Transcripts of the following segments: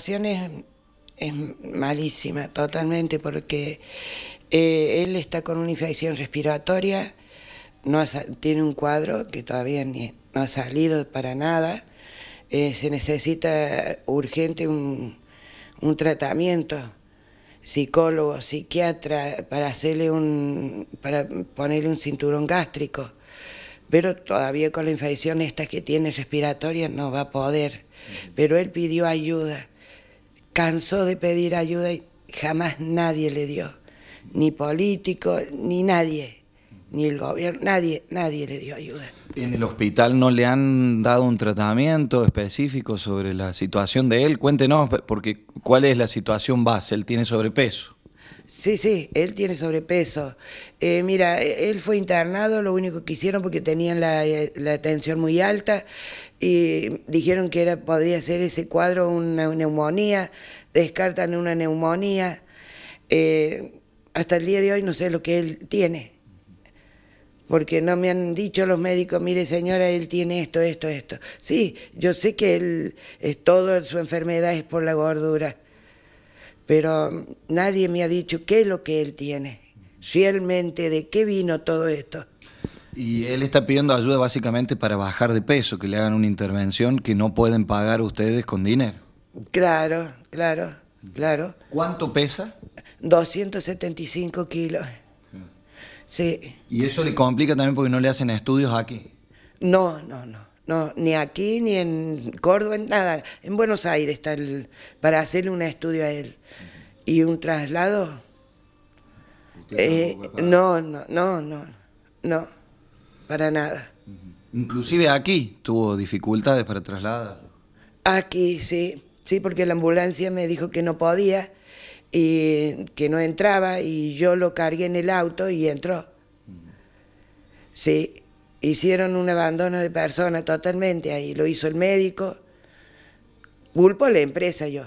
situación es, malísima totalmente porque eh, él está con una infección respiratoria, no tiene un cuadro que todavía no ha salido para nada, eh, se necesita urgente un, tratamiento psicólogo, psiquiatra, para hacerle un, para ponerle un cinturón gástrico. Pero todavía con la infección esta que tiene respiratoria no va a poder. Pero él pidió ayuda cansó de pedir ayuda y jamás nadie le dio, ni político, ni nadie, ni el gobierno, nadie, nadie le dio ayuda. ¿En el hospital no le han dado un tratamiento específico sobre la situación de él? Cuéntenos, porque ¿cuál es la situación base? Él tiene sobrepeso. Sí, sí, él tiene sobrepeso. Eh, mira, e-, él fue internado, lo único que hicieron porque tenían la, eh, atención tensión muy alta y dijeron que era, podría ser ese cuadro una neumonía, descartan una neumonía. Eh, hasta el día de hoy no sé lo que él tiene, porque no me han dicho los médicos, mire señora, él tiene esto, esto, esto. Sí, yo sé que él, es, todo su enfermedad es por la gordura pero mm, nadie me ha dicho qué es lo que él tiene, realmente de qué vino todo esto. Y él está pidiendo ayuda básicamente para bajar de peso, que le hagan una intervención que no pueden pagar ustedes con dinero. Claro, claro, claro. ¿Cuánto pesa? 275 kilos. Sí. ¿Y eso le complica también porque no le hacen estudios aquí? No, no, no. No, ni aquí, ni en Córdoba, en nada. En Buenos Aires está para hacerle un estudio a él. ¿Y un traslado? Eh, no, no, no, no, no, para nada. Inclusive aquí tuvo dificultades para trasladar. Aquí, sí, sí, porque la ambulancia me dijo que no podía y que no entraba y yo lo cargué en el auto y entró. Sí, Hicieron un abandono de persona totalmente, ahí lo hizo el médico. Culpo la empresa yo.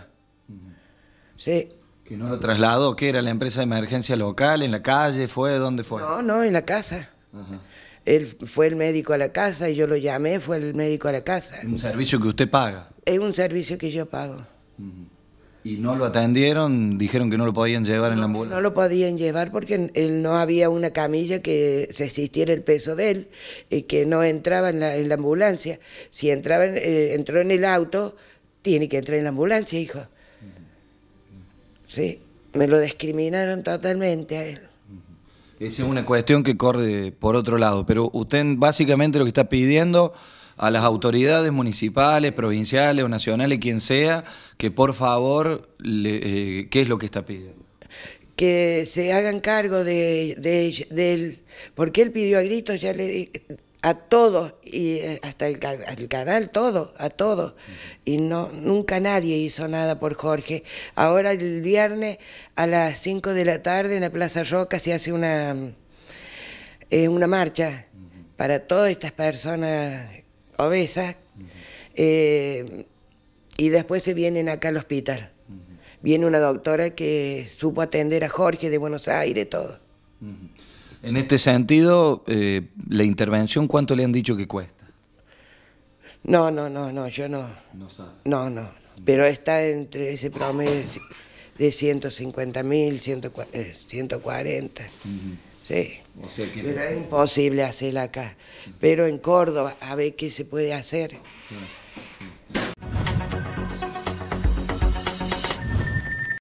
Sí. ¿Que no lo trasladó? ¿Qué era la empresa de emergencia local? ¿En la calle? ¿Fue? ¿Dónde fue? No, no, en la casa. Él fue el médico a la casa y yo lo llamé, fue el médico a la casa. ¿Un servicio que usted paga? Es un servicio que yo pago. ¿Y no lo atendieron? ¿Dijeron que no lo podían llevar en la ambulancia? No lo podían llevar porque él no había una camilla que resistiera el peso de él y que no entraba en la, en la ambulancia. Si entraba, eh, entró en el auto, tiene que entrar en la ambulancia, hijo. Sí, me lo discriminaron totalmente a él. Esa es una cuestión que corre por otro lado, pero usted básicamente lo que está pidiendo a las autoridades municipales, provinciales o nacionales, quien sea, que por favor, eh, ¿qué es lo que está pidiendo? Que se hagan cargo de, porque él pidió a gritos, ya le a todos, y eh, hasta el, canal, todo, a todos. Y no, nunca nadie hizo nada por Jorge. Ahora el viernes a las 5 de la tarde en la Plaza Roca se hace una, eh, una marcha para todas estas personas eh, y después se vienen acá al hospital. Viene una doctora que supo atender a Jorge de Buenos Aires, todo. En este sentido, eh, la intervención, ¿cuánto le han dicho que cuesta? No, no, no, no, yo no. No No, no, pero está entre ese promedio de 150 mil, 140. Sí. Pero es imposible hacerla acá. Pero en Córdoba, a ver qué se puede hacer.